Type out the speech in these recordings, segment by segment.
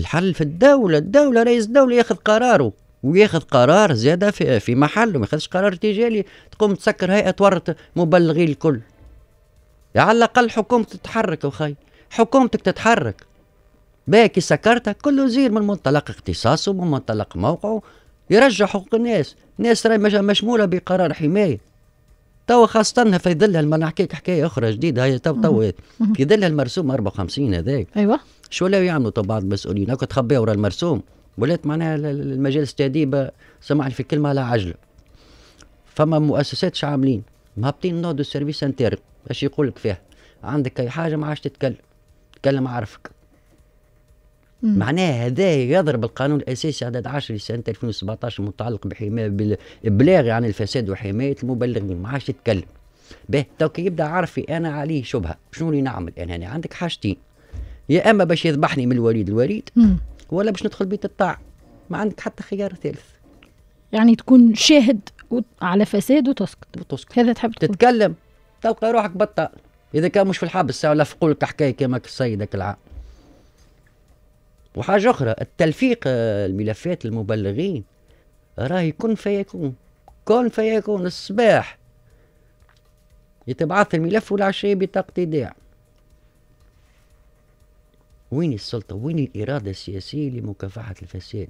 الحل في الدولة الدولة رئيس الدولة ياخذ قراره وياخذ قرار زيادة في, في محله ما ياخذش قرار تجاري تقوم تسكر هيئة تورط مبلغين الكل يعني على الأقل حكومة تتحرك وخي حكومتك تتحرك باكي سكرتها كل وزير من منطلق اختصاصه من منطلق موقعه يرجع حقوق الناس الناس راهي مشمولة بقرار حماية توا خاصة في ظل ما نحكيك حكاية أخرى جديدة هي تو تو في ظل المرسوم 54 هذاك أيوه شو ولاو يعملوا طب بعض المسؤولين هكا تخبي ورا المرسوم ولات معناها المجال التهذيب سمعني في كلمه على عجله فما مؤسسات شو عاملين مهبطين نود السيرفيس سيرفيس انترن باش يقول لك فيها عندك اي حاجه ما عادش تتكلم تكلم عارفك معناها هذا يضرب القانون الاساسي عدد 10 لسنه 2017 المتعلق بحمايه بالابلاغ عن الفساد وحمايه المبلغين ما عادش يتكلم به كي يبدا عارفي انا عليه شبهه شنو اللي نعمل انا هنا عندك حاجتين يا اما باش يذبحني من الوليد الوليد ولا باش ندخل بيت الطاع ما عندك حتى خيار ثالث يعني تكون شاهد على فساد وتسكت وتسكت هذا تحب تقول. تتكلم تلقى روحك بطال اذا كان مش في الحبس ولا في قولك حكايه كما السيدك العام وحاجه اخرى التلفيق آه، الملفات المبلغين راهي كن فيكون كن فيكون الصباح يتبعث الملف والعشيه بطاقه ايداع وين السلطة وين الإرادة السياسية لمكافحة الفساد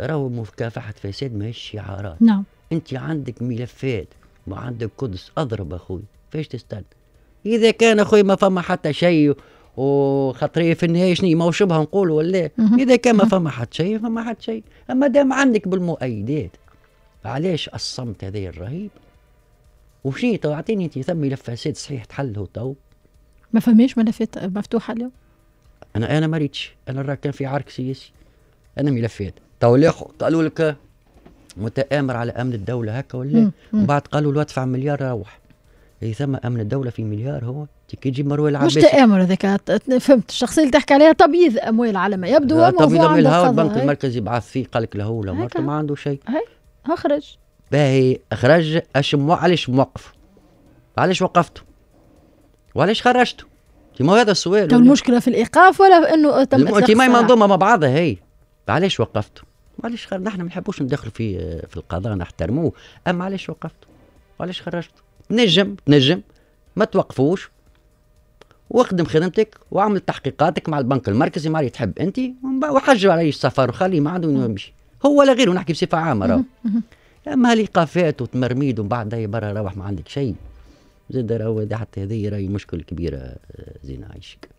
راهو مكافحة فساد ماهيش شعارات نعم أنت عندك ملفات وعندك قدس أضرب أخوي فاش تستنى إذا كان أخوي ما فما حتى شيء وخطرية في النهايه شنو ما وشبها نقول ولا اذا كان ما فما حتى شيء فما حتى شيء اما دام عندك بالمؤيدات علاش الصمت هذا الرهيب وشنو اعطيني انت ثم ملف فساد صحيح تحله تو ما فماش ملفات مفتوحه اليوم انا انا ما ريتش انا راه كان في عرك سياسي انا ملفات تو قالوا لك متآمر على امن الدوله هكا ولا ومن بعد قالوا له ادفع مليار روح هي إيه، ثم امن الدوله في مليار هو كي تجيب مروه العباس مش تآمر هذاك فهمت الشخصيه اللي تحكي عليها تبييض اموال على ما يبدو آه، تبييض اموال هو البنك المركزي بعث فيه قال لك هو لا ما عنده شيء اخرج باهي اخرج اش مو... علاش موقف علاش وقفته وعلاش خرجته ما هذا السؤال كان المشكله في الايقاف ولا في انه تم الم... ما منظومه مع بعضها هي علاش وقفتوا؟ معليش خر... نحن ما نحبوش ندخلوا في في القضاء نحترموه اما علاش وقفتوا؟ وعلاش خرجتوا؟ تنجم تنجم ما توقفوش واخدم خدمتك واعمل تحقيقاتك مع البنك المركزي مع اللي تحب انت وحجوا علي السفر وخليه ما عنده يمشي هو ولا غيره نحكي بصفه عامه راهو اما الايقافات وتمرميد ومن بعد برا روح ما عندك شيء زاد راهو هذا حتى هذه راهي مشكل كبيرة آه، زين عايشك